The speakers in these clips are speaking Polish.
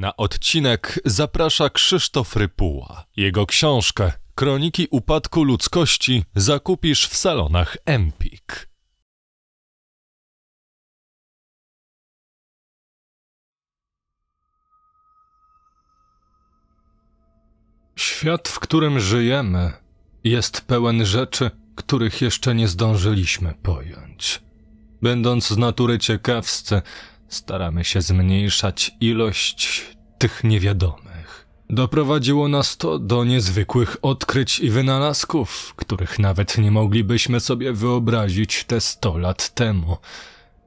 Na odcinek zaprasza Krzysztof Rypuła. Jego książkę Kroniki upadku ludzkości zakupisz w salonach Empik. Świat, w którym żyjemy, jest pełen rzeczy, których jeszcze nie zdążyliśmy pojąć. Będąc z natury ciekawscy, Staramy się zmniejszać ilość tych niewiadomych. Doprowadziło nas to do niezwykłych odkryć i wynalazków, których nawet nie moglibyśmy sobie wyobrazić te sto lat temu.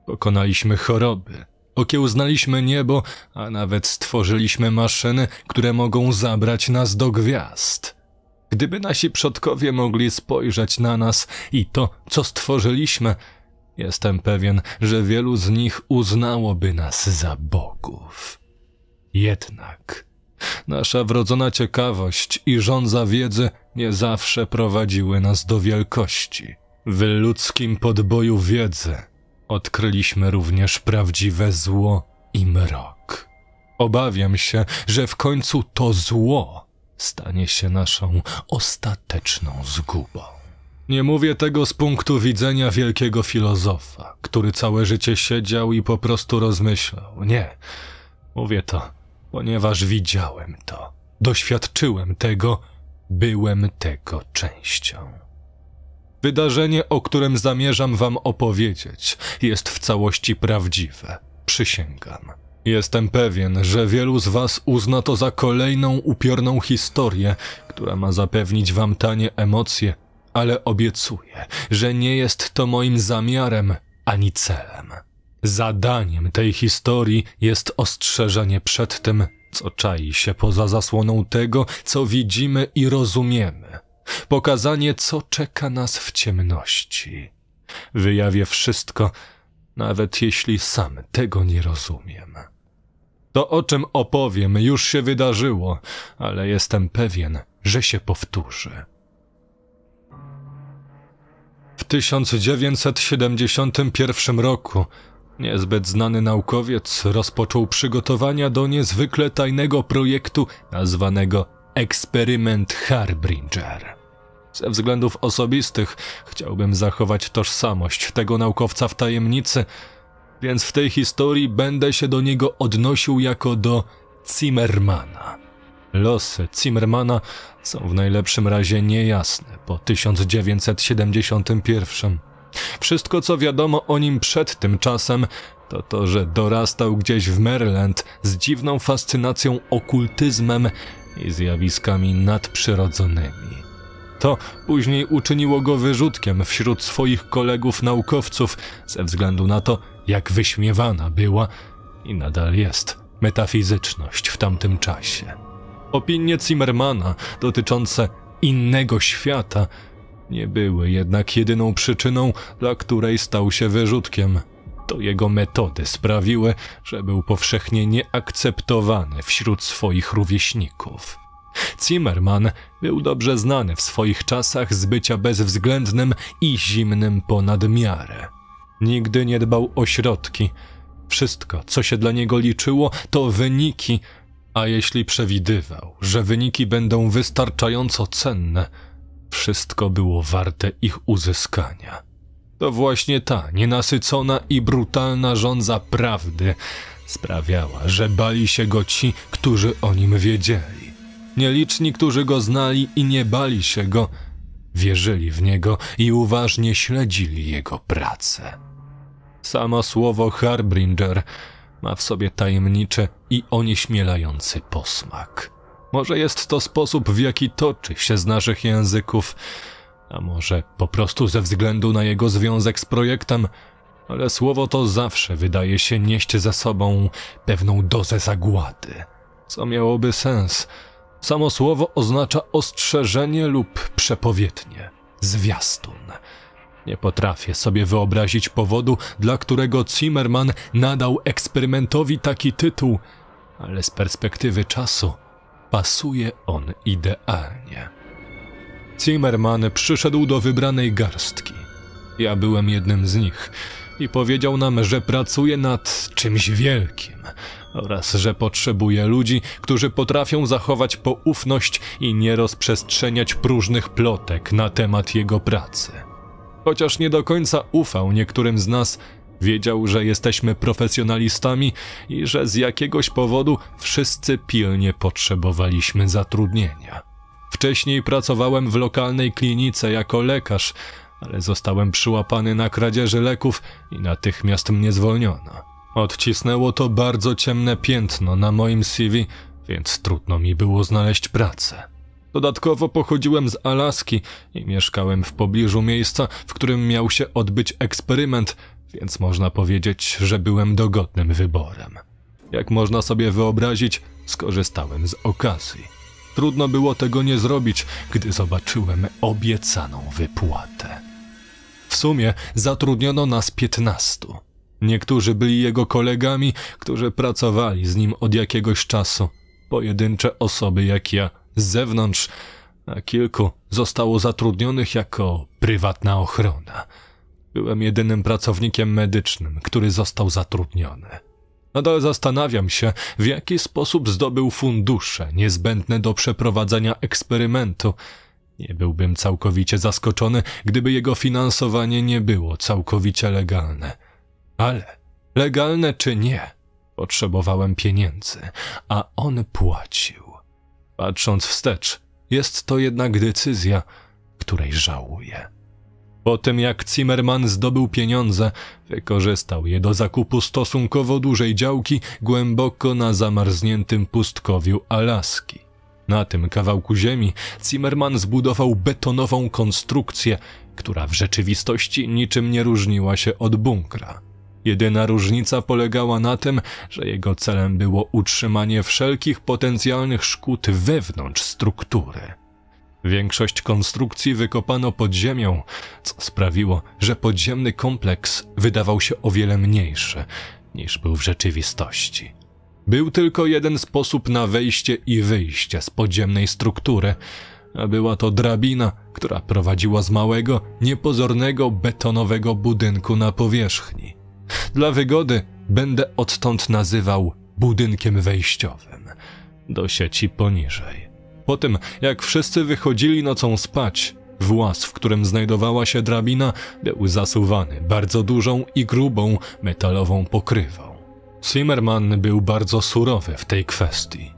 Pokonaliśmy choroby, okiełznaliśmy niebo, a nawet stworzyliśmy maszyny, które mogą zabrać nas do gwiazd. Gdyby nasi przodkowie mogli spojrzeć na nas i to, co stworzyliśmy, Jestem pewien, że wielu z nich uznałoby nas za bogów. Jednak nasza wrodzona ciekawość i żądza wiedzy nie zawsze prowadziły nas do wielkości. W ludzkim podboju wiedzy odkryliśmy również prawdziwe zło i mrok. Obawiam się, że w końcu to zło stanie się naszą ostateczną zgubą. Nie mówię tego z punktu widzenia wielkiego filozofa, który całe życie siedział i po prostu rozmyślał. Nie. Mówię to, ponieważ widziałem to. Doświadczyłem tego, byłem tego częścią. Wydarzenie, o którym zamierzam wam opowiedzieć, jest w całości prawdziwe. Przysięgam. Jestem pewien, że wielu z Was uzna to za kolejną upiorną historię, która ma zapewnić Wam tanie emocje ale obiecuję, że nie jest to moim zamiarem ani celem. Zadaniem tej historii jest ostrzeżenie przed tym, co czai się poza zasłoną tego, co widzimy i rozumiemy. Pokazanie, co czeka nas w ciemności. Wyjawię wszystko, nawet jeśli sam tego nie rozumiem. To, o czym opowiem, już się wydarzyło, ale jestem pewien, że się powtórzy. 1971 roku niezbyt znany naukowiec rozpoczął przygotowania do niezwykle tajnego projektu nazwanego Eksperyment Harbinger. Ze względów osobistych chciałbym zachować tożsamość tego naukowca w tajemnicy, więc w tej historii będę się do niego odnosił jako do Zimmermana. Losy Zimmermana są w najlepszym razie niejasne po 1971. Wszystko, co wiadomo o nim przed tym czasem, to to, że dorastał gdzieś w Maryland z dziwną fascynacją okultyzmem i zjawiskami nadprzyrodzonymi. To później uczyniło go wyrzutkiem wśród swoich kolegów naukowców ze względu na to, jak wyśmiewana była i nadal jest metafizyczność w tamtym czasie. Opinie Zimmermana dotyczące innego świata nie były jednak jedyną przyczyną, dla której stał się wyrzutkiem. To jego metody sprawiły, że był powszechnie nieakceptowany wśród swoich rówieśników. Zimmerman był dobrze znany w swoich czasach z bycia bezwzględnym i zimnym ponad miarę. Nigdy nie dbał o środki. Wszystko, co się dla niego liczyło, to wyniki, a jeśli przewidywał, że wyniki będą wystarczająco cenne, wszystko było warte ich uzyskania. To właśnie ta nienasycona i brutalna żądza prawdy sprawiała, że bali się go ci, którzy o nim wiedzieli. Nieliczni, którzy go znali i nie bali się go, wierzyli w niego i uważnie śledzili jego pracę. Samo słowo Harbinger ma w sobie tajemniczy i onieśmielający posmak. Może jest to sposób, w jaki toczy się z naszych języków, a może po prostu ze względu na jego związek z projektem, ale słowo to zawsze wydaje się nieść za sobą pewną dozę zagłady. Co miałoby sens? Samo słowo oznacza ostrzeżenie lub przepowiednie, zwiastun. Nie potrafię sobie wyobrazić powodu, dla którego Zimmerman nadał eksperymentowi taki tytuł, ale z perspektywy czasu pasuje on idealnie. Zimmerman przyszedł do wybranej garstki. Ja byłem jednym z nich i powiedział nam, że pracuje nad czymś wielkim oraz że potrzebuje ludzi, którzy potrafią zachować poufność i nie rozprzestrzeniać próżnych plotek na temat jego pracy. Chociaż nie do końca ufał niektórym z nas, wiedział, że jesteśmy profesjonalistami i że z jakiegoś powodu wszyscy pilnie potrzebowaliśmy zatrudnienia. Wcześniej pracowałem w lokalnej klinice jako lekarz, ale zostałem przyłapany na kradzieży leków i natychmiast mnie zwolniono. Odcisnęło to bardzo ciemne piętno na moim CV, więc trudno mi było znaleźć pracę. Dodatkowo pochodziłem z Alaski i mieszkałem w pobliżu miejsca, w którym miał się odbyć eksperyment, więc można powiedzieć, że byłem dogodnym wyborem. Jak można sobie wyobrazić, skorzystałem z okazji. Trudno było tego nie zrobić, gdy zobaczyłem obiecaną wypłatę. W sumie zatrudniono nas piętnastu. Niektórzy byli jego kolegami, którzy pracowali z nim od jakiegoś czasu. Pojedyncze osoby jak ja z zewnątrz, a kilku zostało zatrudnionych jako prywatna ochrona. Byłem jedynym pracownikiem medycznym, który został zatrudniony. Nadal zastanawiam się, w jaki sposób zdobył fundusze niezbędne do przeprowadzenia eksperymentu. Nie byłbym całkowicie zaskoczony, gdyby jego finansowanie nie było całkowicie legalne. Ale, legalne czy nie, potrzebowałem pieniędzy, a on płacił. Patrząc wstecz, jest to jednak decyzja, której żałuje. Po tym jak Zimmerman zdobył pieniądze, wykorzystał je do zakupu stosunkowo dużej działki głęboko na zamarzniętym pustkowiu Alaski. Na tym kawałku ziemi Zimmerman zbudował betonową konstrukcję, która w rzeczywistości niczym nie różniła się od bunkra. Jedyna różnica polegała na tym, że jego celem było utrzymanie wszelkich potencjalnych szkód wewnątrz struktury. Większość konstrukcji wykopano pod ziemią, co sprawiło, że podziemny kompleks wydawał się o wiele mniejszy niż był w rzeczywistości. Był tylko jeden sposób na wejście i wyjście z podziemnej struktury, a była to drabina, która prowadziła z małego, niepozornego betonowego budynku na powierzchni. Dla wygody będę odtąd nazywał budynkiem wejściowym do sieci poniżej. Po tym, jak wszyscy wychodzili nocą spać, włas, w którym znajdowała się drabina, był zasuwany bardzo dużą i grubą metalową pokrywą. Zimmerman był bardzo surowy w tej kwestii.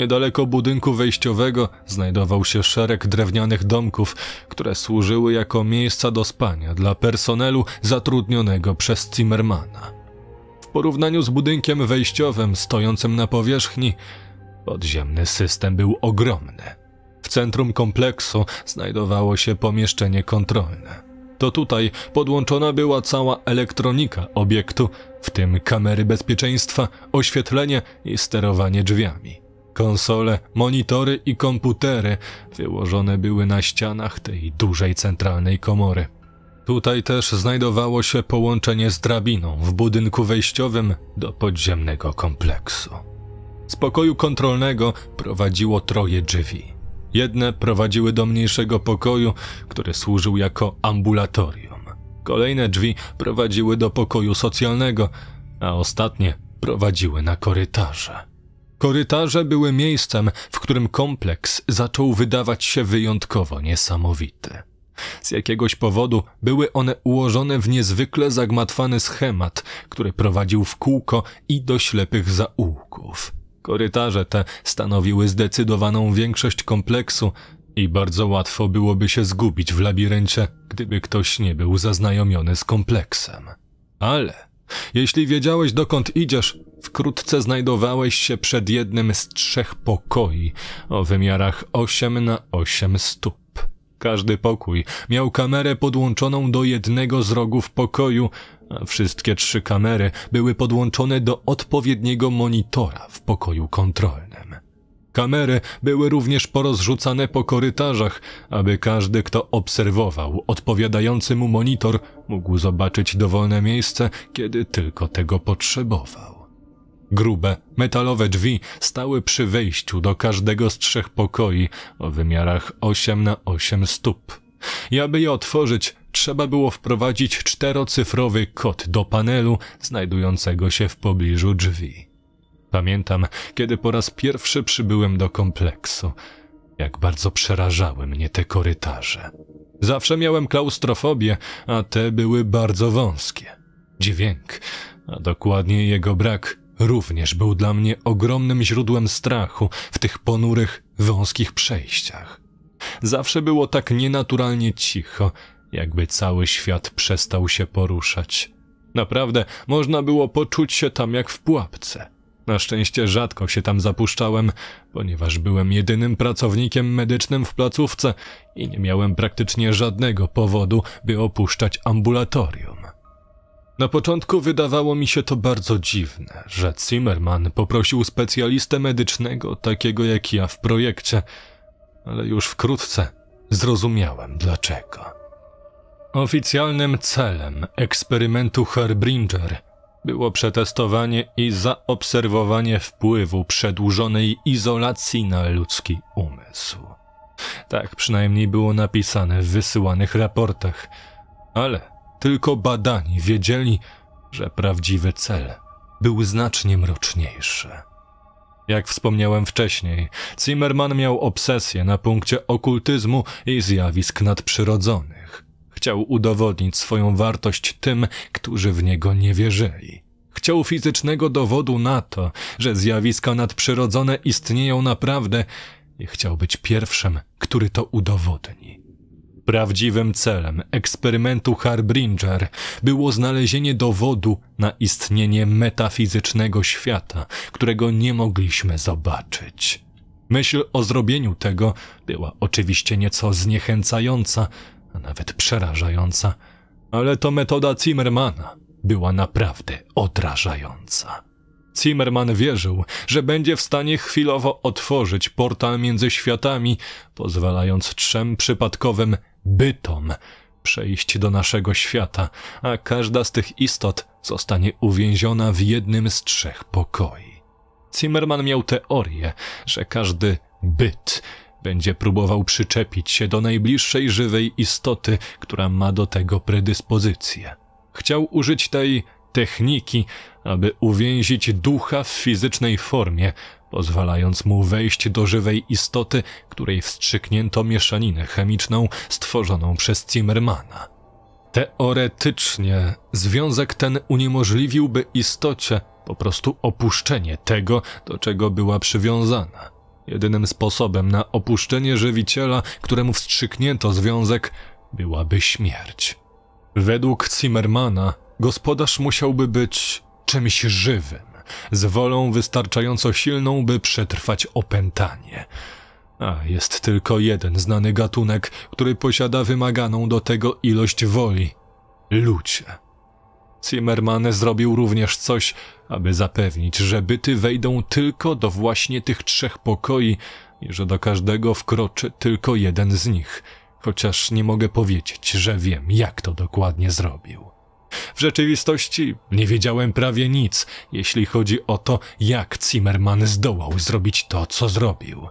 Niedaleko budynku wejściowego znajdował się szereg drewnianych domków, które służyły jako miejsca do spania dla personelu zatrudnionego przez Zimmermana. W porównaniu z budynkiem wejściowym stojącym na powierzchni, podziemny system był ogromny. W centrum kompleksu znajdowało się pomieszczenie kontrolne. To tutaj podłączona była cała elektronika obiektu, w tym kamery bezpieczeństwa, oświetlenie i sterowanie drzwiami. Konsole, monitory i komputery wyłożone były na ścianach tej dużej centralnej komory. Tutaj też znajdowało się połączenie z drabiną w budynku wejściowym do podziemnego kompleksu. Z pokoju kontrolnego prowadziło troje drzwi. Jedne prowadziły do mniejszego pokoju, który służył jako ambulatorium. Kolejne drzwi prowadziły do pokoju socjalnego, a ostatnie prowadziły na korytarze. Korytarze były miejscem, w którym kompleks zaczął wydawać się wyjątkowo niesamowity. Z jakiegoś powodu były one ułożone w niezwykle zagmatwany schemat, który prowadził w kółko i do ślepych zaułków. Korytarze te stanowiły zdecydowaną większość kompleksu i bardzo łatwo byłoby się zgubić w labiryncie, gdyby ktoś nie był zaznajomiony z kompleksem. Ale jeśli wiedziałeś, dokąd idziesz, wkrótce znajdowałeś się przed jednym z trzech pokoi o wymiarach 8 na 8 stóp. Każdy pokój miał kamerę podłączoną do jednego z rogów pokoju, a wszystkie trzy kamery były podłączone do odpowiedniego monitora w pokoju kontrolnym. Kamery były również porozrzucane po korytarzach, aby każdy, kto obserwował odpowiadający mu monitor, mógł zobaczyć dowolne miejsce, kiedy tylko tego potrzebował. Grube, metalowe drzwi stały przy wejściu do każdego z trzech pokoi o wymiarach 8 na 8 stóp. I aby je otworzyć, trzeba było wprowadzić czterocyfrowy kod do panelu znajdującego się w pobliżu drzwi. Pamiętam, kiedy po raz pierwszy przybyłem do kompleksu, jak bardzo przerażały mnie te korytarze. Zawsze miałem klaustrofobię, a te były bardzo wąskie. Dźwięk, a dokładnie jego brak, również był dla mnie ogromnym źródłem strachu w tych ponurych, wąskich przejściach. Zawsze było tak nienaturalnie cicho, jakby cały świat przestał się poruszać. Naprawdę można było poczuć się tam jak w pułapce. Na szczęście rzadko się tam zapuszczałem, ponieważ byłem jedynym pracownikiem medycznym w placówce i nie miałem praktycznie żadnego powodu, by opuszczać ambulatorium. Na początku wydawało mi się to bardzo dziwne, że Zimmerman poprosił specjalistę medycznego, takiego jak ja w projekcie, ale już wkrótce zrozumiałem dlaczego. Oficjalnym celem eksperymentu Harbinger – było przetestowanie i zaobserwowanie wpływu przedłużonej izolacji na ludzki umysł. Tak przynajmniej było napisane w wysyłanych raportach, ale tylko badani wiedzieli, że prawdziwy cel był znacznie mroczniejszy. Jak wspomniałem wcześniej, Zimmerman miał obsesję na punkcie okultyzmu i zjawisk nadprzyrodzonych. Chciał udowodnić swoją wartość tym, którzy w niego nie wierzyli. Chciał fizycznego dowodu na to, że zjawiska nadprzyrodzone istnieją naprawdę i chciał być pierwszym, który to udowodni. Prawdziwym celem eksperymentu Harbinger było znalezienie dowodu na istnienie metafizycznego świata, którego nie mogliśmy zobaczyć. Myśl o zrobieniu tego była oczywiście nieco zniechęcająca, a nawet przerażająca, ale to metoda Zimmermana była naprawdę odrażająca. Zimmerman wierzył, że będzie w stanie chwilowo otworzyć portal między światami, pozwalając trzem przypadkowym bytom przejść do naszego świata, a każda z tych istot zostanie uwięziona w jednym z trzech pokoi. Zimmerman miał teorię, że każdy byt będzie próbował przyczepić się do najbliższej żywej istoty, która ma do tego predyspozycję. Chciał użyć tej techniki, aby uwięzić ducha w fizycznej formie, pozwalając mu wejść do żywej istoty, której wstrzyknięto mieszaninę chemiczną stworzoną przez Zimmermana. Teoretycznie związek ten uniemożliwiłby istocie po prostu opuszczenie tego, do czego była przywiązana. Jedynym sposobem na opuszczenie żywiciela, któremu wstrzyknięto związek, byłaby śmierć. Według Zimmermana gospodarz musiałby być czymś żywym, z wolą wystarczająco silną, by przetrwać opętanie. A jest tylko jeden znany gatunek, który posiada wymaganą do tego ilość woli ludzie. Zimmerman zrobił również coś, aby zapewnić, że byty wejdą tylko do właśnie tych trzech pokoi i że do każdego wkroczy tylko jeden z nich, chociaż nie mogę powiedzieć, że wiem, jak to dokładnie zrobił. W rzeczywistości nie wiedziałem prawie nic, jeśli chodzi o to, jak Zimmerman zdołał zrobić to, co zrobił.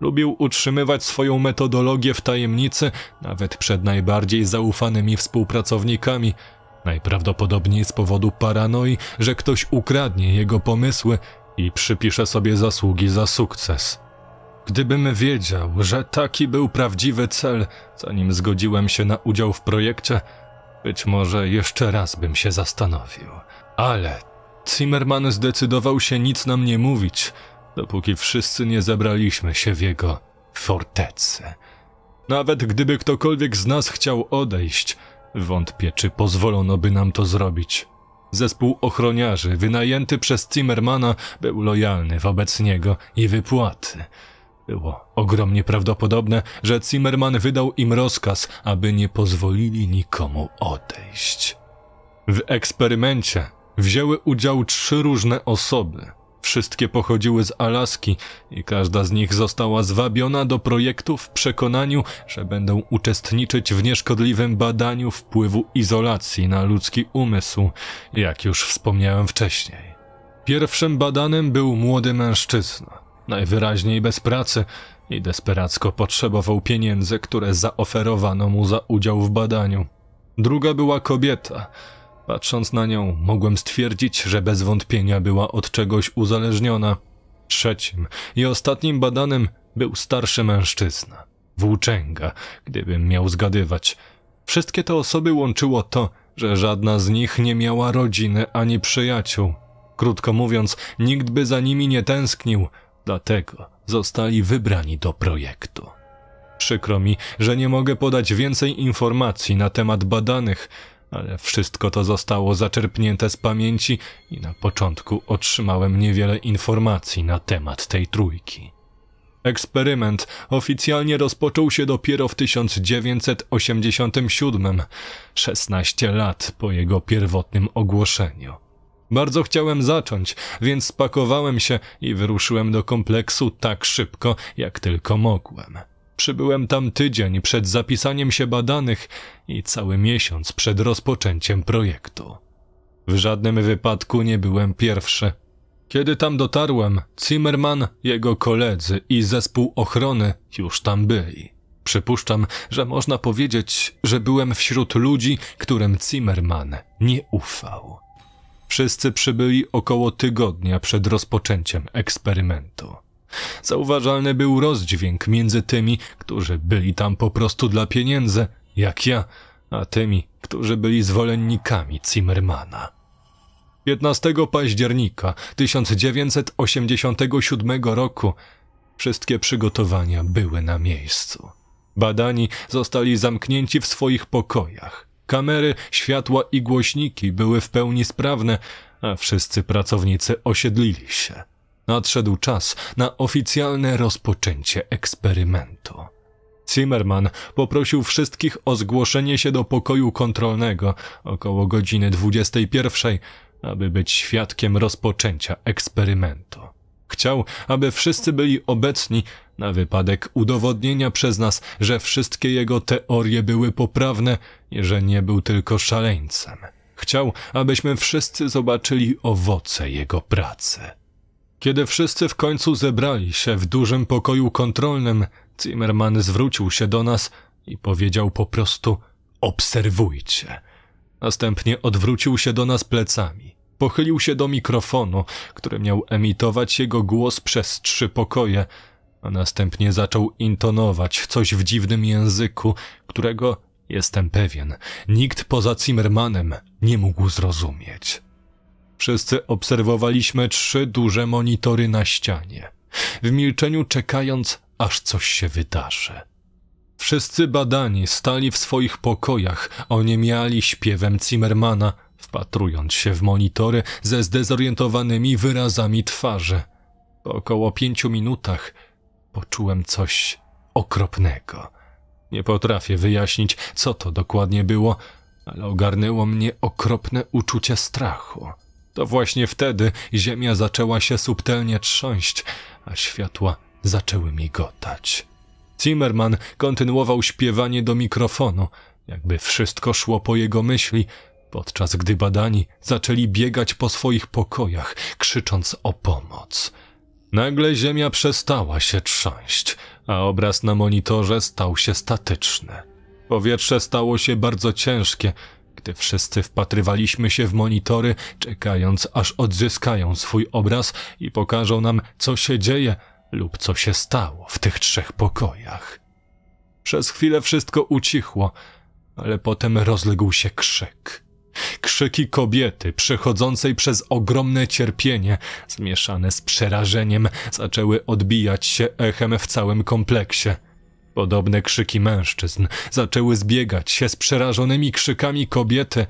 Lubił utrzymywać swoją metodologię w tajemnicy, nawet przed najbardziej zaufanymi współpracownikami – Najprawdopodobniej z powodu paranoi, że ktoś ukradnie jego pomysły i przypisze sobie zasługi za sukces. Gdybym wiedział, że taki był prawdziwy cel, zanim zgodziłem się na udział w projekcie, być może jeszcze raz bym się zastanowił. Ale Zimmerman zdecydował się nic nam nie mówić, dopóki wszyscy nie zebraliśmy się w jego fortecy. Nawet gdyby ktokolwiek z nas chciał odejść, Wątpię, czy pozwolono by nam to zrobić. Zespół ochroniarzy wynajęty przez Zimmermana był lojalny wobec niego i wypłaty. Było ogromnie prawdopodobne, że Zimmerman wydał im rozkaz, aby nie pozwolili nikomu odejść. W eksperymencie wzięły udział trzy różne osoby – Wszystkie pochodziły z Alaski i każda z nich została zwabiona do projektu w przekonaniu, że będą uczestniczyć w nieszkodliwym badaniu wpływu izolacji na ludzki umysł, jak już wspomniałem wcześniej. Pierwszym badanym był młody mężczyzna, najwyraźniej bez pracy i desperacko potrzebował pieniędzy, które zaoferowano mu za udział w badaniu. Druga była kobieta, Patrząc na nią, mogłem stwierdzić, że bez wątpienia była od czegoś uzależniona. Trzecim i ostatnim badanym był starszy mężczyzna, włóczęga, gdybym miał zgadywać. Wszystkie te osoby łączyło to, że żadna z nich nie miała rodziny ani przyjaciół. Krótko mówiąc, nikt by za nimi nie tęsknił, dlatego zostali wybrani do projektu. Przykro mi, że nie mogę podać więcej informacji na temat badanych, ale wszystko to zostało zaczerpnięte z pamięci i na początku otrzymałem niewiele informacji na temat tej trójki. Eksperyment oficjalnie rozpoczął się dopiero w 1987, 16 lat po jego pierwotnym ogłoszeniu. Bardzo chciałem zacząć, więc spakowałem się i wyruszyłem do kompleksu tak szybko, jak tylko mogłem. Przybyłem tam tydzień przed zapisaniem się badanych i cały miesiąc przed rozpoczęciem projektu. W żadnym wypadku nie byłem pierwszy. Kiedy tam dotarłem, Zimmerman, jego koledzy i zespół ochrony już tam byli. Przypuszczam, że można powiedzieć, że byłem wśród ludzi, którym Zimmerman nie ufał. Wszyscy przybyli około tygodnia przed rozpoczęciem eksperymentu. Zauważalny był rozdźwięk między tymi, którzy byli tam po prostu dla pieniędzy, jak ja, a tymi, którzy byli zwolennikami Zimmermana. 15 października 1987 roku wszystkie przygotowania były na miejscu. Badani zostali zamknięci w swoich pokojach. Kamery, światła i głośniki były w pełni sprawne, a wszyscy pracownicy osiedlili się. Nadszedł czas na oficjalne rozpoczęcie eksperymentu. Zimmerman poprosił wszystkich o zgłoszenie się do pokoju kontrolnego około godziny 21, aby być świadkiem rozpoczęcia eksperymentu. Chciał, aby wszyscy byli obecni na wypadek udowodnienia przez nas, że wszystkie jego teorie były poprawne i że nie był tylko szaleńcem. Chciał, abyśmy wszyscy zobaczyli owoce jego pracy. Kiedy wszyscy w końcu zebrali się w dużym pokoju kontrolnym, Zimmerman zwrócił się do nas i powiedział po prostu obserwujcie. Następnie odwrócił się do nas plecami. Pochylił się do mikrofonu, który miał emitować jego głos przez trzy pokoje, a następnie zaczął intonować coś w dziwnym języku, którego, jestem pewien, nikt poza Zimmermanem nie mógł zrozumieć. Wszyscy obserwowaliśmy trzy duże monitory na ścianie, w milczeniu czekając, aż coś się wydarzy. Wszyscy badani stali w swoich pokojach, oniemiali śpiewem Zimmermana, wpatrując się w monitory ze zdezorientowanymi wyrazami twarzy. Po około pięciu minutach poczułem coś okropnego. Nie potrafię wyjaśnić, co to dokładnie było, ale ogarnęło mnie okropne uczucie strachu. To właśnie wtedy ziemia zaczęła się subtelnie trząść, a światła zaczęły migotać. Zimmerman kontynuował śpiewanie do mikrofonu, jakby wszystko szło po jego myśli, podczas gdy badani zaczęli biegać po swoich pokojach, krzycząc o pomoc. Nagle ziemia przestała się trząść, a obraz na monitorze stał się statyczny. Powietrze stało się bardzo ciężkie, wszyscy wpatrywaliśmy się w monitory, czekając aż odzyskają swój obraz i pokażą nam, co się dzieje lub co się stało w tych trzech pokojach. Przez chwilę wszystko ucichło, ale potem rozległ się krzyk. Krzyki kobiety, przechodzącej przez ogromne cierpienie, zmieszane z przerażeniem, zaczęły odbijać się echem w całym kompleksie – Podobne krzyki mężczyzn zaczęły zbiegać się z przerażonymi krzykami kobiety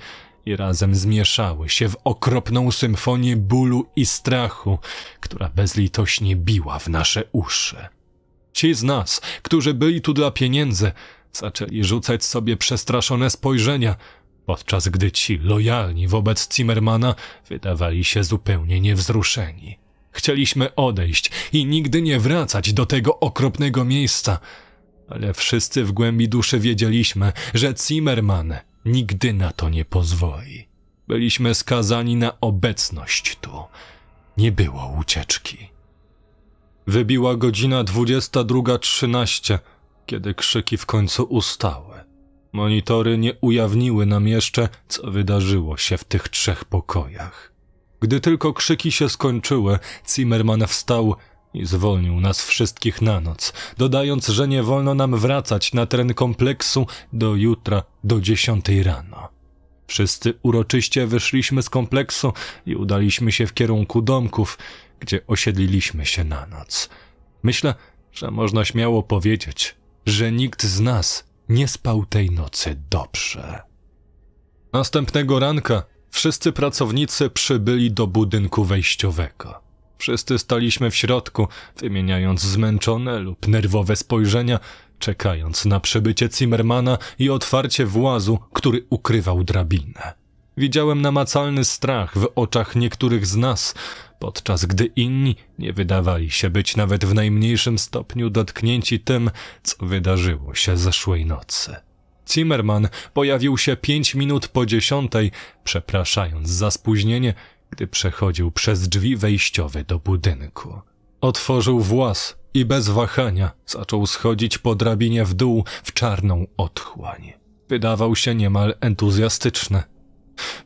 i razem zmieszały się w okropną symfonię bólu i strachu, która bezlitośnie biła w nasze uszy. Ci z nas, którzy byli tu dla pieniędzy, zaczęli rzucać sobie przestraszone spojrzenia, podczas gdy ci lojalni wobec Zimmermana wydawali się zupełnie niewzruszeni. Chcieliśmy odejść i nigdy nie wracać do tego okropnego miejsca – ale wszyscy w głębi duszy wiedzieliśmy, że Zimmerman nigdy na to nie pozwoli. Byliśmy skazani na obecność tu. Nie było ucieczki. Wybiła godzina 22.13, kiedy krzyki w końcu ustały. Monitory nie ujawniły nam jeszcze, co wydarzyło się w tych trzech pokojach. Gdy tylko krzyki się skończyły, Zimmerman wstał i zwolnił nas wszystkich na noc, dodając, że nie wolno nam wracać na teren kompleksu do jutra do dziesiątej rano. Wszyscy uroczyście wyszliśmy z kompleksu i udaliśmy się w kierunku domków, gdzie osiedliliśmy się na noc. Myślę, że można śmiało powiedzieć, że nikt z nas nie spał tej nocy dobrze. Następnego ranka wszyscy pracownicy przybyli do budynku wejściowego. Wszyscy staliśmy w środku, wymieniając zmęczone lub nerwowe spojrzenia, czekając na przybycie Zimmermana i otwarcie włazu, który ukrywał drabinę. Widziałem namacalny strach w oczach niektórych z nas, podczas gdy inni nie wydawali się być nawet w najmniejszym stopniu dotknięci tym, co wydarzyło się zeszłej nocy. Zimmerman pojawił się pięć minut po dziesiątej, przepraszając za spóźnienie gdy przechodził przez drzwi wejściowe do budynku. Otworzył włas i bez wahania zaczął schodzić po drabinie w dół w czarną otchłań. Wydawał się niemal entuzjastyczny.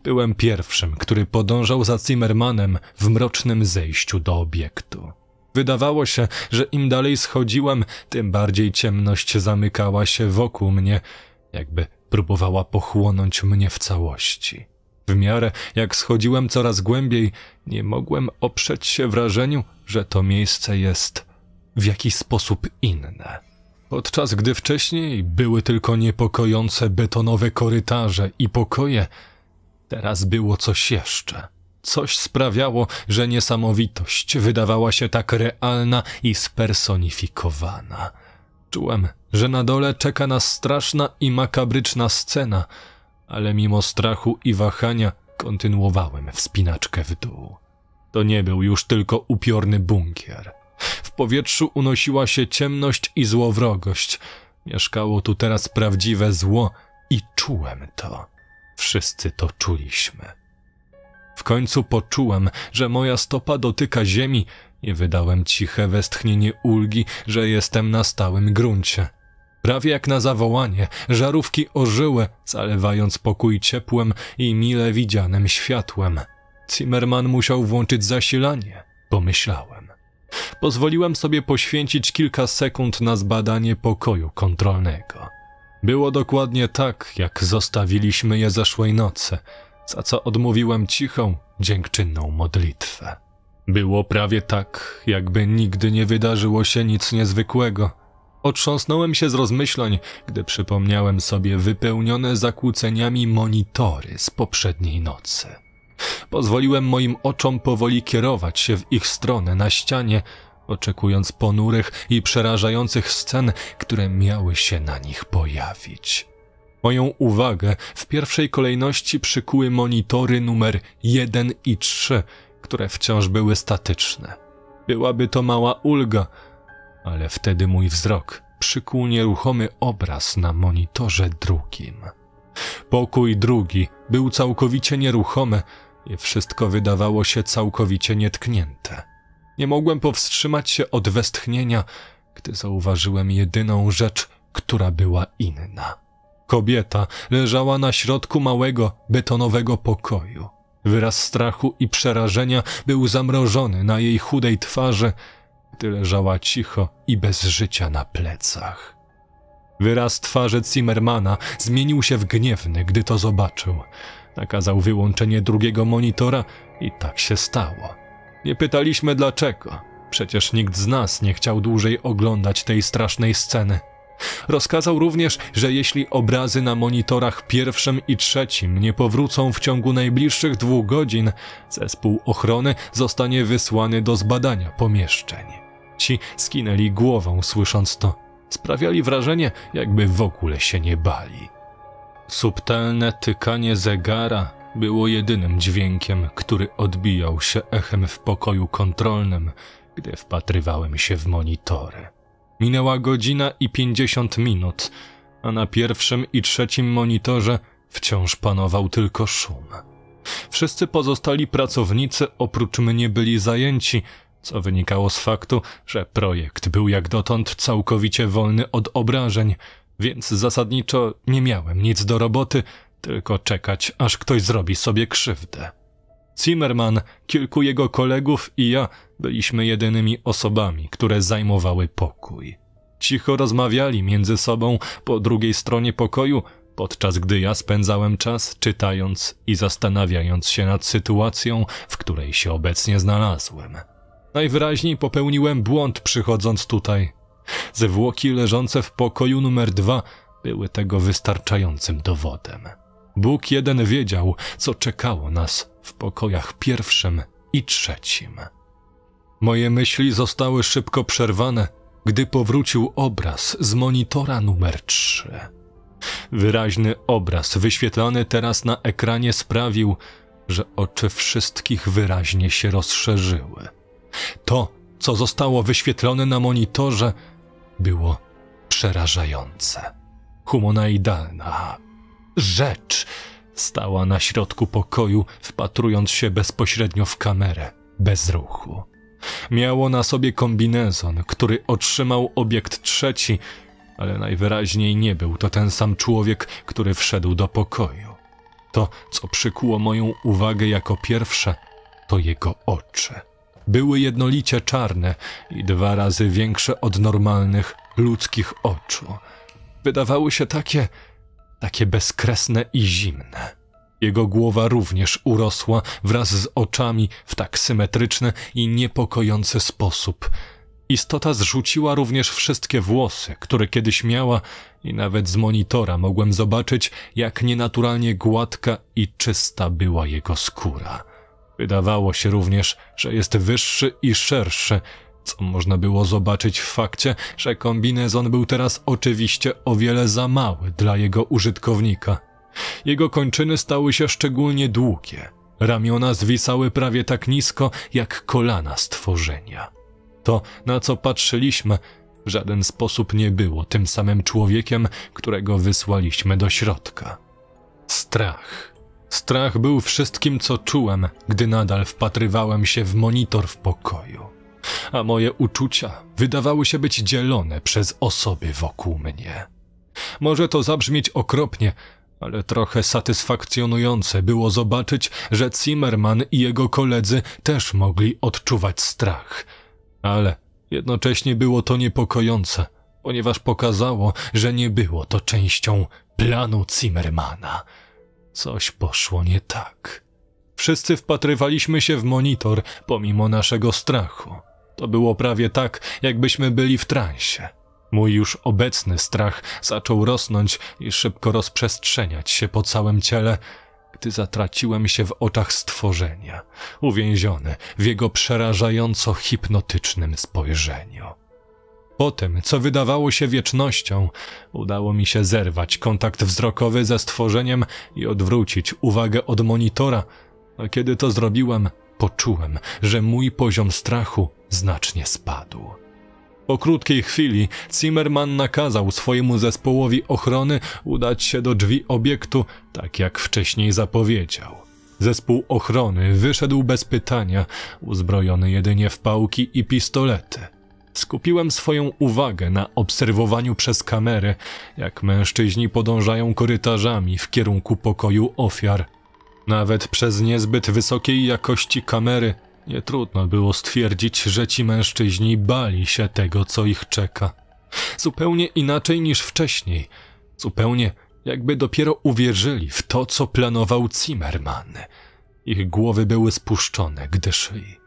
Byłem pierwszym, który podążał za Zimmermanem w mrocznym zejściu do obiektu. Wydawało się, że im dalej schodziłem, tym bardziej ciemność zamykała się wokół mnie, jakby próbowała pochłonąć mnie w całości. W miarę jak schodziłem coraz głębiej, nie mogłem oprzeć się wrażeniu, że to miejsce jest w jakiś sposób inne. Podczas gdy wcześniej były tylko niepokojące betonowe korytarze i pokoje, teraz było coś jeszcze. Coś sprawiało, że niesamowitość wydawała się tak realna i spersonifikowana. Czułem, że na dole czeka nas straszna i makabryczna scena – ale mimo strachu i wahania kontynuowałem wspinaczkę w dół. To nie był już tylko upiorny bunkier. W powietrzu unosiła się ciemność i złowrogość. Mieszkało tu teraz prawdziwe zło i czułem to. Wszyscy to czuliśmy. W końcu poczułem, że moja stopa dotyka ziemi i wydałem ciche westchnienie ulgi, że jestem na stałym gruncie. Prawie jak na zawołanie, żarówki ożyły, zalewając pokój ciepłem i mile widzianym światłem. Zimmerman musiał włączyć zasilanie, pomyślałem. Pozwoliłem sobie poświęcić kilka sekund na zbadanie pokoju kontrolnego. Było dokładnie tak, jak zostawiliśmy je zeszłej nocy, za co odmówiłem cichą, dziękczynną modlitwę. Było prawie tak, jakby nigdy nie wydarzyło się nic niezwykłego, Otrząsnąłem się z rozmyśleń, gdy przypomniałem sobie wypełnione zakłóceniami monitory z poprzedniej nocy. Pozwoliłem moim oczom powoli kierować się w ich stronę na ścianie, oczekując ponurych i przerażających scen, które miały się na nich pojawić. Moją uwagę w pierwszej kolejności przykuły monitory numer 1 i 3, które wciąż były statyczne. Byłaby to mała ulga, ale wtedy mój wzrok przykuł nieruchomy obraz na monitorze drugim. Pokój drugi był całkowicie nieruchomy i wszystko wydawało się całkowicie nietknięte. Nie mogłem powstrzymać się od westchnienia, gdy zauważyłem jedyną rzecz, która była inna. Kobieta leżała na środku małego, betonowego pokoju. Wyraz strachu i przerażenia był zamrożony na jej chudej twarzy, ty leżała cicho i bez życia na plecach. Wyraz twarzy Zimmermana zmienił się w gniewny, gdy to zobaczył. Nakazał wyłączenie drugiego monitora i tak się stało. Nie pytaliśmy dlaczego. Przecież nikt z nas nie chciał dłużej oglądać tej strasznej sceny. Rozkazał również, że jeśli obrazy na monitorach pierwszym i trzecim nie powrócą w ciągu najbliższych dwóch godzin, zespół ochrony zostanie wysłany do zbadania pomieszczeń. Ci skinęli głową, słysząc to. Sprawiali wrażenie, jakby w ogóle się nie bali. Subtelne tykanie zegara było jedynym dźwiękiem, który odbijał się echem w pokoju kontrolnym, gdy wpatrywałem się w monitory. Minęła godzina i pięćdziesiąt minut, a na pierwszym i trzecim monitorze wciąż panował tylko szum. Wszyscy pozostali pracownicy oprócz mnie byli zajęci, co wynikało z faktu, że projekt był jak dotąd całkowicie wolny od obrażeń, więc zasadniczo nie miałem nic do roboty, tylko czekać, aż ktoś zrobi sobie krzywdę. Zimmerman, kilku jego kolegów i ja byliśmy jedynymi osobami, które zajmowały pokój. Cicho rozmawiali między sobą po drugiej stronie pokoju, podczas gdy ja spędzałem czas czytając i zastanawiając się nad sytuacją, w której się obecnie znalazłem. Najwyraźniej popełniłem błąd przychodząc tutaj. Zwłoki leżące w pokoju numer dwa były tego wystarczającym dowodem. Bóg jeden wiedział, co czekało nas w pokojach pierwszym i trzecim. Moje myśli zostały szybko przerwane, gdy powrócił obraz z monitora numer 3. Wyraźny obraz, wyświetlany teraz na ekranie, sprawił, że oczy wszystkich wyraźnie się rozszerzyły. To, co zostało wyświetlone na monitorze, było przerażające. Humanoidalna rzecz stała na środku pokoju, wpatrując się bezpośrednio w kamerę, bez ruchu. Miało na sobie kombinezon, który otrzymał obiekt trzeci, ale najwyraźniej nie był to ten sam człowiek, który wszedł do pokoju. To, co przykuło moją uwagę jako pierwsze, to jego oczy były jednolicie czarne i dwa razy większe od normalnych ludzkich oczu. Wydawały się takie, takie bezkresne i zimne. Jego głowa również urosła wraz z oczami w tak symetryczny i niepokojący sposób. Istota zrzuciła również wszystkie włosy, które kiedyś miała, i nawet z monitora mogłem zobaczyć, jak nienaturalnie gładka i czysta była jego skóra. Wydawało się również, że jest wyższy i szerszy, co można było zobaczyć w fakcie, że kombinezon był teraz oczywiście o wiele za mały dla jego użytkownika. Jego kończyny stały się szczególnie długie. Ramiona zwisały prawie tak nisko, jak kolana stworzenia. To, na co patrzyliśmy, w żaden sposób nie było tym samym człowiekiem, którego wysłaliśmy do środka. Strach Strach był wszystkim, co czułem, gdy nadal wpatrywałem się w monitor w pokoju, a moje uczucia wydawały się być dzielone przez osoby wokół mnie. Może to zabrzmieć okropnie, ale trochę satysfakcjonujące było zobaczyć, że Zimmerman i jego koledzy też mogli odczuwać strach. Ale jednocześnie było to niepokojące, ponieważ pokazało, że nie było to częścią planu Zimmermana – Coś poszło nie tak. Wszyscy wpatrywaliśmy się w monitor, pomimo naszego strachu. To było prawie tak, jakbyśmy byli w transie. Mój już obecny strach zaczął rosnąć i szybko rozprzestrzeniać się po całym ciele, gdy zatraciłem się w oczach stworzenia, uwięziony w jego przerażająco hipnotycznym spojrzeniu. Po tym, co wydawało się wiecznością, udało mi się zerwać kontakt wzrokowy ze stworzeniem i odwrócić uwagę od monitora, a kiedy to zrobiłem, poczułem, że mój poziom strachu znacznie spadł. Po krótkiej chwili Zimmerman nakazał swojemu zespołowi ochrony udać się do drzwi obiektu, tak jak wcześniej zapowiedział. Zespół ochrony wyszedł bez pytania, uzbrojony jedynie w pałki i pistolety. Skupiłem swoją uwagę na obserwowaniu przez kamerę, jak mężczyźni podążają korytarzami w kierunku pokoju ofiar. Nawet przez niezbyt wysokiej jakości kamery nie trudno było stwierdzić, że ci mężczyźni bali się tego, co ich czeka. Zupełnie inaczej niż wcześniej, zupełnie jakby dopiero uwierzyli w to, co planował Zimmerman. Ich głowy były spuszczone, gdy szyi.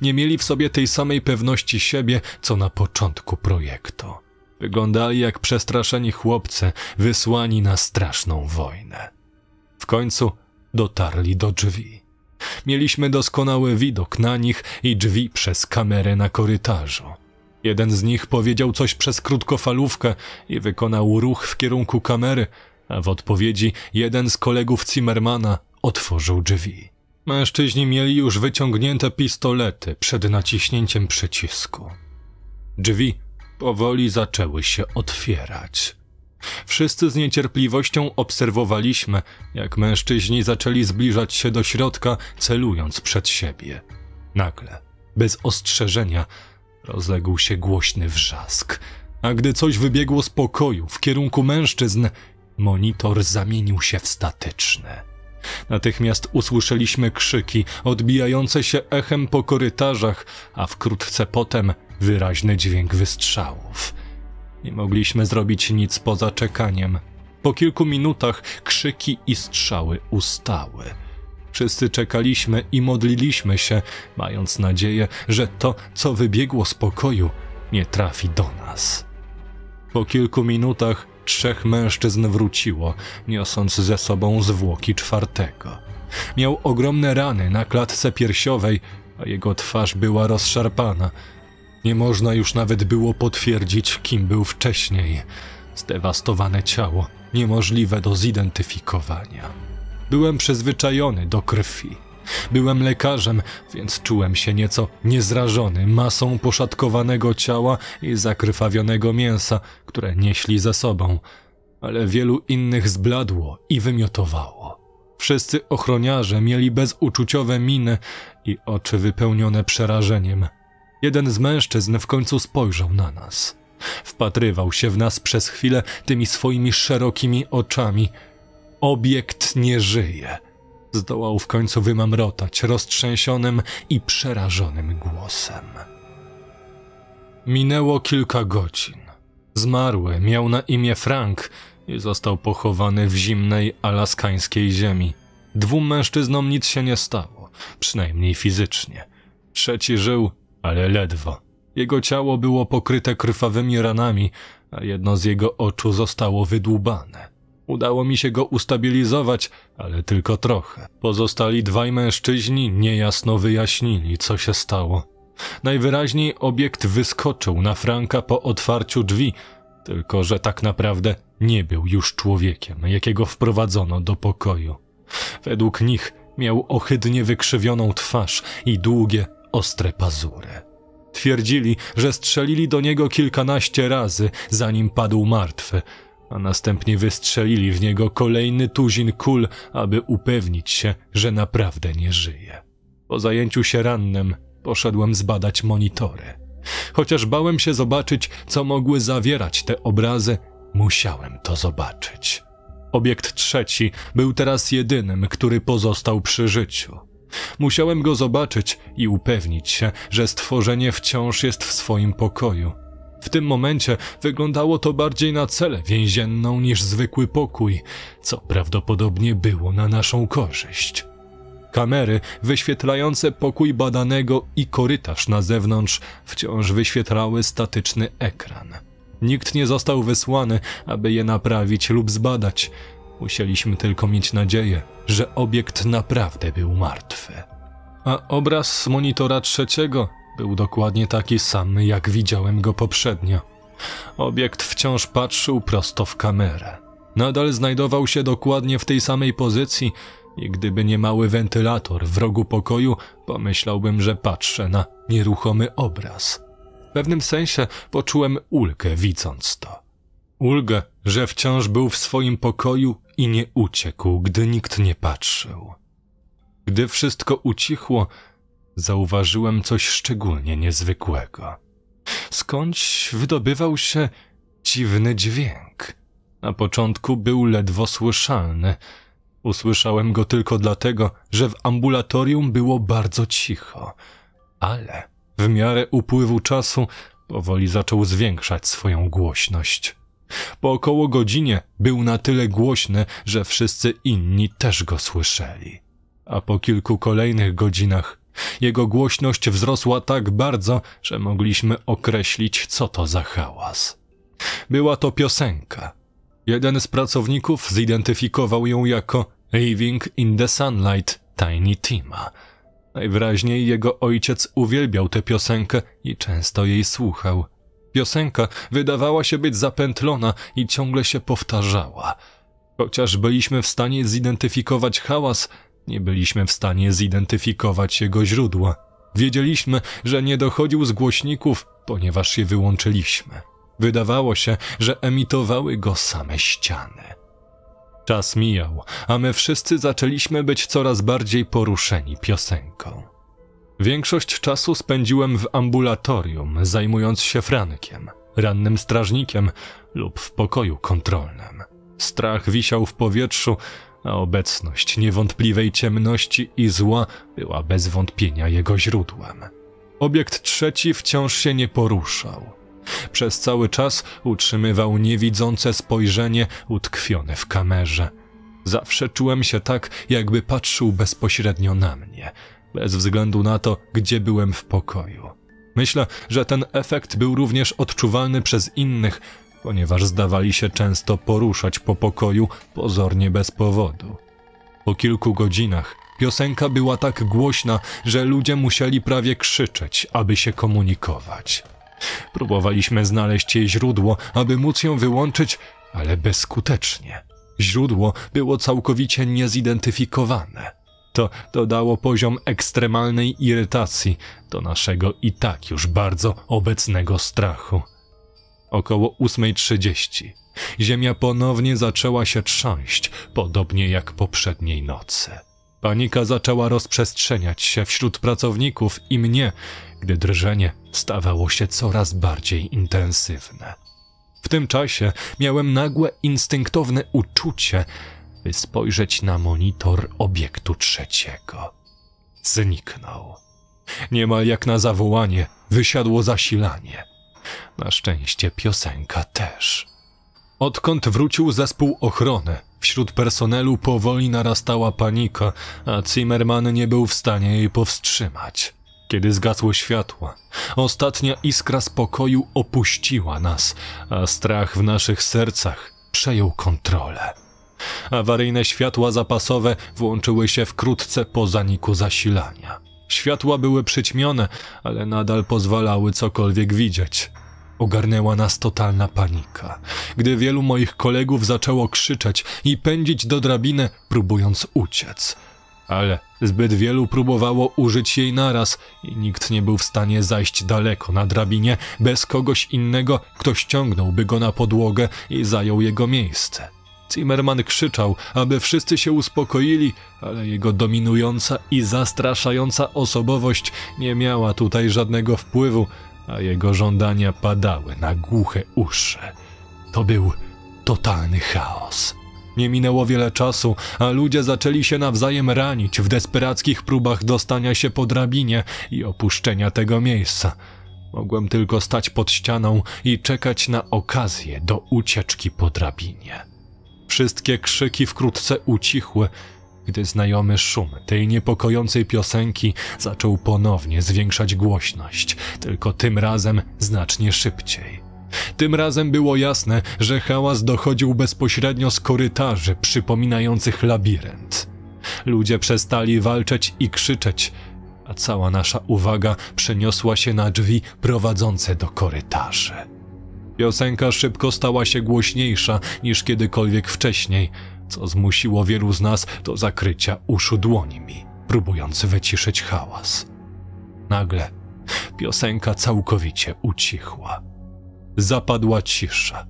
Nie mieli w sobie tej samej pewności siebie, co na początku projektu. Wyglądali jak przestraszeni chłopcy wysłani na straszną wojnę. W końcu dotarli do drzwi. Mieliśmy doskonały widok na nich i drzwi przez kamerę na korytarzu. Jeden z nich powiedział coś przez krótkofalówkę i wykonał ruch w kierunku kamery, a w odpowiedzi jeden z kolegów Zimmermana otworzył drzwi. Mężczyźni mieli już wyciągnięte pistolety przed naciśnięciem przycisku. Drzwi powoli zaczęły się otwierać. Wszyscy z niecierpliwością obserwowaliśmy, jak mężczyźni zaczęli zbliżać się do środka, celując przed siebie. Nagle, bez ostrzeżenia, rozległ się głośny wrzask, a gdy coś wybiegło z pokoju w kierunku mężczyzn, monitor zamienił się w statyczny. Natychmiast usłyszeliśmy krzyki odbijające się echem po korytarzach, a wkrótce potem wyraźny dźwięk wystrzałów. Nie mogliśmy zrobić nic poza czekaniem. Po kilku minutach krzyki i strzały ustały. Wszyscy czekaliśmy i modliliśmy się, mając nadzieję, że to, co wybiegło z pokoju, nie trafi do nas. Po kilku minutach trzech mężczyzn wróciło, niosąc ze sobą zwłoki czwartego. Miał ogromne rany na klatce piersiowej, a jego twarz była rozszarpana. Nie można już nawet było potwierdzić, kim był wcześniej. Zdewastowane ciało, niemożliwe do zidentyfikowania. Byłem przyzwyczajony do krwi. Byłem lekarzem, więc czułem się nieco niezrażony masą poszatkowanego ciała i zakrwawionego mięsa, które nieśli za sobą. Ale wielu innych zbladło i wymiotowało. Wszyscy ochroniarze mieli bezuczuciowe miny i oczy wypełnione przerażeniem. Jeden z mężczyzn w końcu spojrzał na nas. Wpatrywał się w nas przez chwilę tymi swoimi szerokimi oczami. Obiekt nie żyje zdołał w końcu wymamrotać roztrzęsionym i przerażonym głosem. Minęło kilka godzin. Zmarły miał na imię Frank i został pochowany w zimnej alaskańskiej ziemi. Dwóm mężczyznom nic się nie stało, przynajmniej fizycznie. Trzeci żył, ale ledwo. Jego ciało było pokryte krwawymi ranami, a jedno z jego oczu zostało wydłubane. Udało mi się go ustabilizować, ale tylko trochę. Pozostali dwaj mężczyźni niejasno wyjaśnili, co się stało. Najwyraźniej obiekt wyskoczył na Franka po otwarciu drzwi, tylko że tak naprawdę nie był już człowiekiem, jakiego wprowadzono do pokoju. Według nich miał ohydnie wykrzywioną twarz i długie, ostre pazury. Twierdzili, że strzelili do niego kilkanaście razy, zanim padł martwy, a następnie wystrzelili w niego kolejny tuzin kul, aby upewnić się, że naprawdę nie żyje. Po zajęciu się rannym poszedłem zbadać monitory. Chociaż bałem się zobaczyć, co mogły zawierać te obrazy, musiałem to zobaczyć. Obiekt trzeci był teraz jedynym, który pozostał przy życiu. Musiałem go zobaczyć i upewnić się, że stworzenie wciąż jest w swoim pokoju w tym momencie wyglądało to bardziej na celę więzienną niż zwykły pokój, co prawdopodobnie było na naszą korzyść. Kamery wyświetlające pokój badanego i korytarz na zewnątrz wciąż wyświetlały statyczny ekran. Nikt nie został wysłany, aby je naprawić lub zbadać. Musieliśmy tylko mieć nadzieję, że obiekt naprawdę był martwy. A obraz z monitora trzeciego był dokładnie taki sam, jak widziałem go poprzednio. Obiekt wciąż patrzył prosto w kamerę. Nadal znajdował się dokładnie w tej samej pozycji i gdyby nie mały wentylator w rogu pokoju, pomyślałbym, że patrzę na nieruchomy obraz. W pewnym sensie poczułem ulgę widząc to. Ulgę, że wciąż był w swoim pokoju i nie uciekł, gdy nikt nie patrzył. Gdy wszystko ucichło, zauważyłem coś szczególnie niezwykłego. Skądś wydobywał się dziwny dźwięk. Na początku był ledwo słyszalny. Usłyszałem go tylko dlatego, że w ambulatorium było bardzo cicho, ale w miarę upływu czasu powoli zaczął zwiększać swoją głośność. Po około godzinie był na tyle głośny, że wszyscy inni też go słyszeli. A po kilku kolejnych godzinach jego głośność wzrosła tak bardzo, że mogliśmy określić, co to za hałas. Była to piosenka. Jeden z pracowników zidentyfikował ją jako Living in the Sunlight Tiny Tima. Najwyraźniej jego ojciec uwielbiał tę piosenkę i często jej słuchał. Piosenka wydawała się być zapętlona i ciągle się powtarzała. Chociaż byliśmy w stanie zidentyfikować hałas, nie byliśmy w stanie zidentyfikować jego źródła. Wiedzieliśmy, że nie dochodził z głośników, ponieważ je wyłączyliśmy. Wydawało się, że emitowały go same ściany. Czas mijał, a my wszyscy zaczęliśmy być coraz bardziej poruszeni piosenką. Większość czasu spędziłem w ambulatorium, zajmując się Frankiem, rannym strażnikiem lub w pokoju kontrolnym. Strach wisiał w powietrzu, a obecność niewątpliwej ciemności i zła była bez wątpienia jego źródłem. Obiekt trzeci wciąż się nie poruszał. Przez cały czas utrzymywał niewidzące spojrzenie utkwione w kamerze. Zawsze czułem się tak, jakby patrzył bezpośrednio na mnie, bez względu na to, gdzie byłem w pokoju. Myślę, że ten efekt był również odczuwalny przez innych, ponieważ zdawali się często poruszać po pokoju pozornie bez powodu. Po kilku godzinach piosenka była tak głośna, że ludzie musieli prawie krzyczeć, aby się komunikować. Próbowaliśmy znaleźć jej źródło, aby móc ją wyłączyć, ale bezskutecznie. Źródło było całkowicie niezidentyfikowane. To dodało poziom ekstremalnej irytacji do naszego i tak już bardzo obecnego strachu. Około 8.30 ziemia ponownie zaczęła się trząść, podobnie jak poprzedniej nocy. Panika zaczęła rozprzestrzeniać się wśród pracowników i mnie, gdy drżenie stawało się coraz bardziej intensywne. W tym czasie miałem nagłe, instynktowne uczucie, by spojrzeć na monitor obiektu trzeciego. Zniknął. Niemal jak na zawołanie wysiadło zasilanie. Na szczęście piosenka też. Odkąd wrócił zespół ochrony, wśród personelu powoli narastała panika, a Zimmerman nie był w stanie jej powstrzymać. Kiedy zgasło światło, ostatnia iskra spokoju opuściła nas, a strach w naszych sercach przejął kontrolę. Awaryjne światła zapasowe włączyły się wkrótce po zaniku zasilania. Światła były przyćmione, ale nadal pozwalały cokolwiek widzieć. Ogarnęła nas totalna panika, gdy wielu moich kolegów zaczęło krzyczeć i pędzić do drabiny, próbując uciec. Ale zbyt wielu próbowało użyć jej naraz i nikt nie był w stanie zajść daleko na drabinie bez kogoś innego, kto ściągnąłby go na podłogę i zajął jego miejsce. Zimmerman krzyczał, aby wszyscy się uspokoili, ale jego dominująca i zastraszająca osobowość nie miała tutaj żadnego wpływu, a jego żądania padały na głuche uszy. To był totalny chaos. Nie minęło wiele czasu, a ludzie zaczęli się nawzajem ranić w desperackich próbach dostania się po drabinie i opuszczenia tego miejsca. Mogłem tylko stać pod ścianą i czekać na okazję do ucieczki po drabinie. Wszystkie krzyki wkrótce ucichły, gdy znajomy szum tej niepokojącej piosenki zaczął ponownie zwiększać głośność, tylko tym razem znacznie szybciej. Tym razem było jasne, że hałas dochodził bezpośrednio z korytarzy przypominających labirynt. Ludzie przestali walczyć i krzyczeć, a cała nasza uwaga przeniosła się na drzwi prowadzące do korytarzy. Piosenka szybko stała się głośniejsza niż kiedykolwiek wcześniej, co zmusiło wielu z nas do zakrycia uszu dłońmi, próbując wyciszyć hałas. Nagle piosenka całkowicie ucichła. Zapadła cisza.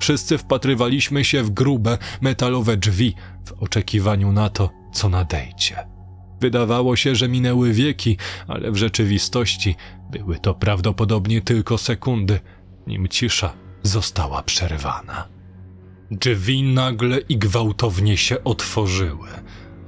Wszyscy wpatrywaliśmy się w grube, metalowe drzwi w oczekiwaniu na to, co nadejdzie. Wydawało się, że minęły wieki, ale w rzeczywistości były to prawdopodobnie tylko sekundy – nim cisza została przerwana. Drzwi nagle i gwałtownie się otworzyły,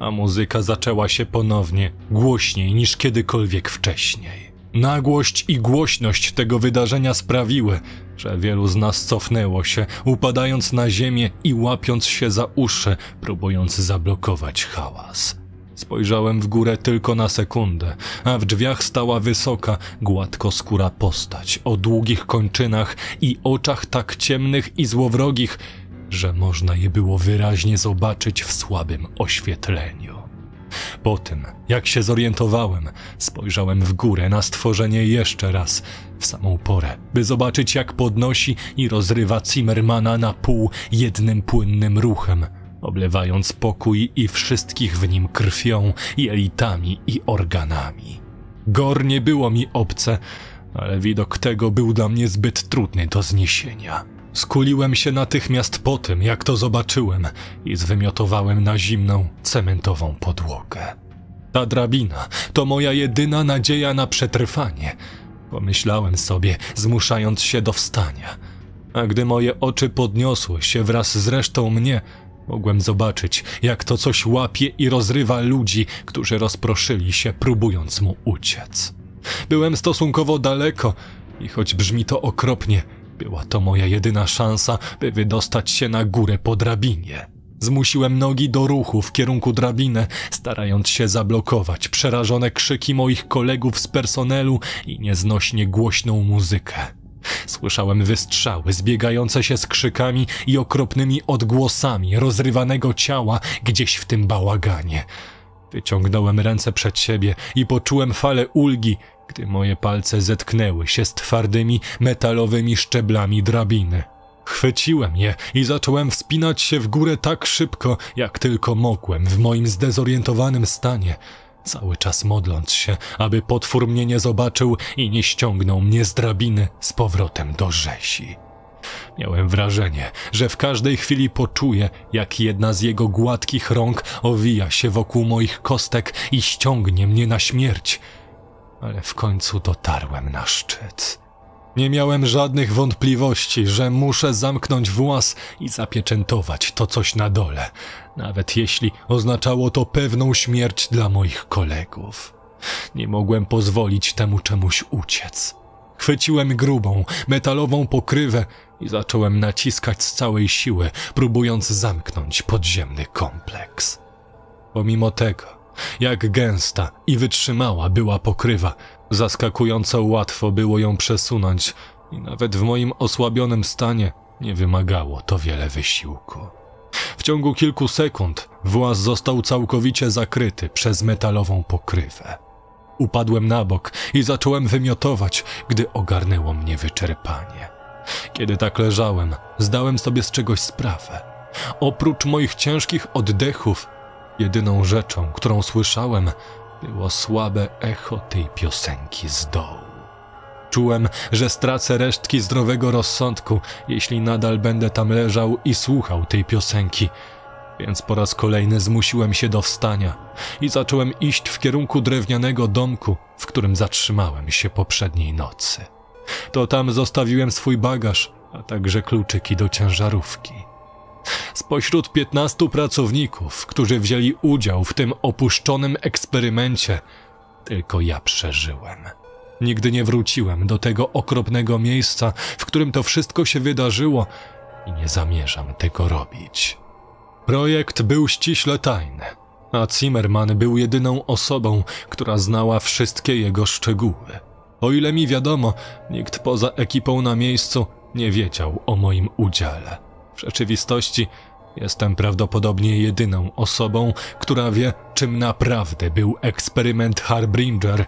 a muzyka zaczęła się ponownie głośniej niż kiedykolwiek wcześniej. Nagłość i głośność tego wydarzenia sprawiły, że wielu z nas cofnęło się, upadając na ziemię i łapiąc się za uszy, próbując zablokować hałas. Spojrzałem w górę tylko na sekundę, a w drzwiach stała wysoka, gładko skóra postać o długich kończynach i oczach tak ciemnych i złowrogich, że można je było wyraźnie zobaczyć w słabym oświetleniu. Po tym, jak się zorientowałem, spojrzałem w górę na stworzenie jeszcze raz, w samą porę, by zobaczyć, jak podnosi i rozrywa Zimmermana na pół jednym płynnym ruchem – oblewając pokój i wszystkich w nim krwią, jelitami i organami. Gor nie było mi obce, ale widok tego był dla mnie zbyt trudny do zniesienia. Skuliłem się natychmiast po tym, jak to zobaczyłem i zwymiotowałem na zimną, cementową podłogę. Ta drabina to moja jedyna nadzieja na przetrwanie, pomyślałem sobie, zmuszając się do wstania. A gdy moje oczy podniosły się wraz z resztą mnie, Mogłem zobaczyć, jak to coś łapie i rozrywa ludzi, którzy rozproszyli się, próbując mu uciec. Byłem stosunkowo daleko i choć brzmi to okropnie, była to moja jedyna szansa, by wydostać się na górę po drabinie. Zmusiłem nogi do ruchu w kierunku drabiny, starając się zablokować przerażone krzyki moich kolegów z personelu i nieznośnie głośną muzykę. Słyszałem wystrzały zbiegające się z krzykami i okropnymi odgłosami rozrywanego ciała gdzieś w tym bałaganie. Wyciągnąłem ręce przed siebie i poczułem falę ulgi, gdy moje palce zetknęły się z twardymi, metalowymi szczeblami drabiny. Chwyciłem je i zacząłem wspinać się w górę tak szybko, jak tylko mogłem w moim zdezorientowanym stanie cały czas modląc się, aby potwór mnie nie zobaczył i nie ściągnął mnie z drabiny z powrotem do rzesi. Miałem wrażenie, że w każdej chwili poczuję, jak jedna z jego gładkich rąk owija się wokół moich kostek i ściągnie mnie na śmierć. Ale w końcu dotarłem na szczyt. Nie miałem żadnych wątpliwości, że muszę zamknąć włas i zapieczętować to coś na dole, nawet jeśli oznaczało to pewną śmierć dla moich kolegów. Nie mogłem pozwolić temu czemuś uciec. Chwyciłem grubą, metalową pokrywę i zacząłem naciskać z całej siły, próbując zamknąć podziemny kompleks. Pomimo tego, jak gęsta i wytrzymała była pokrywa, Zaskakująco łatwo było ją przesunąć i nawet w moim osłabionym stanie nie wymagało to wiele wysiłku. W ciągu kilku sekund włas został całkowicie zakryty przez metalową pokrywę. Upadłem na bok i zacząłem wymiotować, gdy ogarnęło mnie wyczerpanie. Kiedy tak leżałem, zdałem sobie z czegoś sprawę. Oprócz moich ciężkich oddechów, jedyną rzeczą, którą słyszałem, było słabe echo tej piosenki z dołu. Czułem, że stracę resztki zdrowego rozsądku, jeśli nadal będę tam leżał i słuchał tej piosenki. Więc po raz kolejny zmusiłem się do wstania i zacząłem iść w kierunku drewnianego domku, w którym zatrzymałem się poprzedniej nocy. To tam zostawiłem swój bagaż, a także kluczyki do ciężarówki. Spośród 15 pracowników, którzy wzięli udział w tym opuszczonym eksperymencie, tylko ja przeżyłem. Nigdy nie wróciłem do tego okropnego miejsca, w którym to wszystko się wydarzyło i nie zamierzam tego robić. Projekt był ściśle tajny, a Zimmerman był jedyną osobą, która znała wszystkie jego szczegóły. O ile mi wiadomo, nikt poza ekipą na miejscu nie wiedział o moim udziale. W rzeczywistości jestem prawdopodobnie jedyną osobą, która wie, czym naprawdę był eksperyment Harbinger,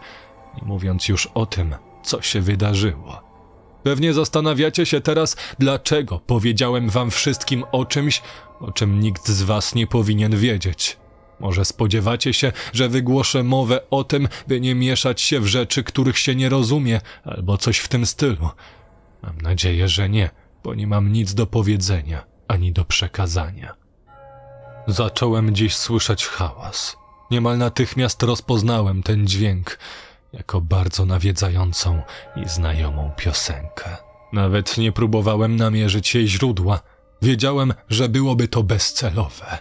nie mówiąc już o tym, co się wydarzyło. Pewnie zastanawiacie się teraz, dlaczego powiedziałem wam wszystkim o czymś, o czym nikt z was nie powinien wiedzieć. Może spodziewacie się, że wygłoszę mowę o tym, by nie mieszać się w rzeczy, których się nie rozumie, albo coś w tym stylu. Mam nadzieję, że nie bo nie mam nic do powiedzenia ani do przekazania. Zacząłem dziś słyszeć hałas. Niemal natychmiast rozpoznałem ten dźwięk jako bardzo nawiedzającą i znajomą piosenkę. Nawet nie próbowałem namierzyć jej źródła. Wiedziałem, że byłoby to bezcelowe.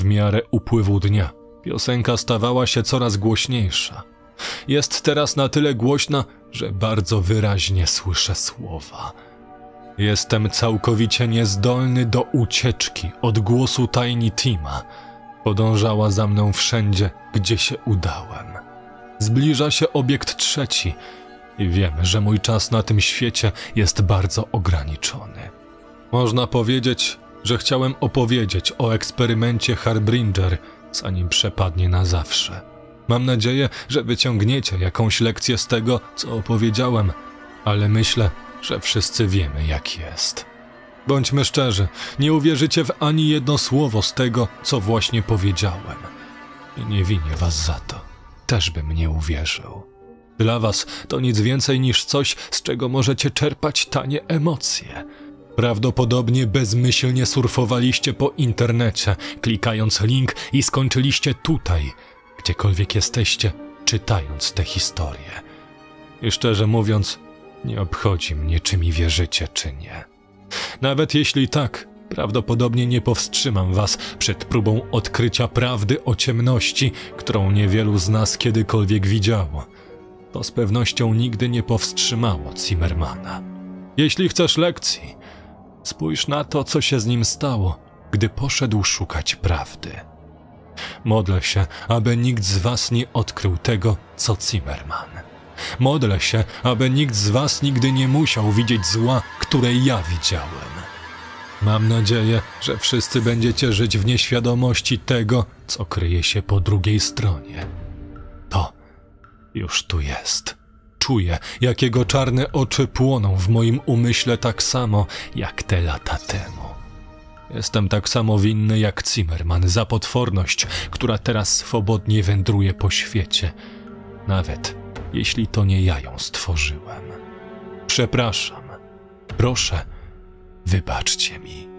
W miarę upływu dnia piosenka stawała się coraz głośniejsza. Jest teraz na tyle głośna, że bardzo wyraźnie słyszę słowa. Jestem całkowicie niezdolny do ucieczki od głosu Tiny Tima. Podążała za mną wszędzie, gdzie się udałem. Zbliża się obiekt trzeci i wiem, że mój czas na tym świecie jest bardzo ograniczony. Można powiedzieć, że chciałem opowiedzieć o eksperymencie Harbinger, zanim przepadnie na zawsze. Mam nadzieję, że wyciągniecie jakąś lekcję z tego, co opowiedziałem, ale myślę, że wszyscy wiemy, jak jest. Bądźmy szczerzy, nie uwierzycie w ani jedno słowo z tego, co właśnie powiedziałem. I nie winię was za to. Też bym nie uwierzył. Dla was to nic więcej niż coś, z czego możecie czerpać tanie emocje. Prawdopodobnie bezmyślnie surfowaliście po internecie, klikając link i skończyliście tutaj, gdziekolwiek jesteście, czytając tę historię. I szczerze mówiąc, nie obchodzi mnie, czy mi wierzycie, czy nie. Nawet jeśli tak, prawdopodobnie nie powstrzymam was przed próbą odkrycia prawdy o ciemności, którą niewielu z nas kiedykolwiek widziało. To z pewnością nigdy nie powstrzymało Zimmermana. Jeśli chcesz lekcji, spójrz na to, co się z nim stało, gdy poszedł szukać prawdy. Modlę się, aby nikt z was nie odkrył tego, co Zimmerman. Modlę się, aby nikt z was nigdy nie musiał widzieć zła, które ja widziałem. Mam nadzieję, że wszyscy będziecie żyć w nieświadomości tego, co kryje się po drugiej stronie. To już tu jest. Czuję, jak jego czarne oczy płoną w moim umyśle tak samo, jak te lata temu. Jestem tak samo winny jak Zimmerman za potworność, która teraz swobodnie wędruje po świecie. Nawet jeśli to nie ja ją stworzyłem. Przepraszam. Proszę, wybaczcie mi.